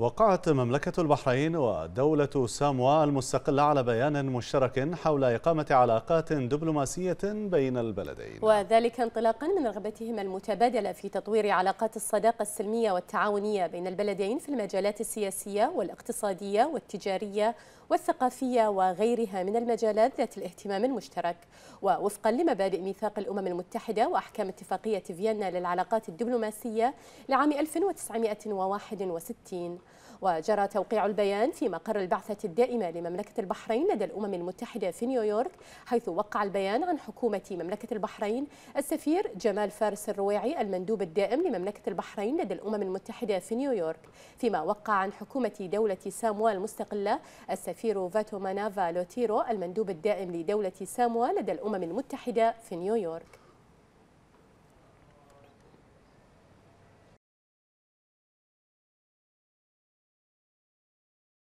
وقعت مملكة البحرين ودولة ساموا المستقلة على بيان مشترك حول إقامة علاقات دبلوماسية بين البلدين وذلك انطلاقا من رغبتهما المتبادلة في تطوير علاقات الصداقة السلمية والتعاونية بين البلدين في المجالات السياسية والاقتصادية والتجارية والثقافية وغيرها من المجالات ذات الاهتمام المشترك ووفقا لمبادئ ميثاق الأمم المتحدة وأحكام اتفاقية فيينا للعلاقات الدبلوماسية لعام 1961 وجرى توقيع البيان في مقر البعثة الدائمة لمملكة البحرين لدى الأمم المتحدة في نيويورك حيث وقع البيان عن حكومة مملكة البحرين السفير جمال فارس الرويعي المندوب الدائم لمملكة البحرين لدى الأمم المتحدة في نيويورك فيما وقع عن حكومة دولة ساموا المستقلة السفير فاتو مانافا لوتيرو المندوب الدائم لدولة ساموا لدى الأمم المتحدة في نيويورك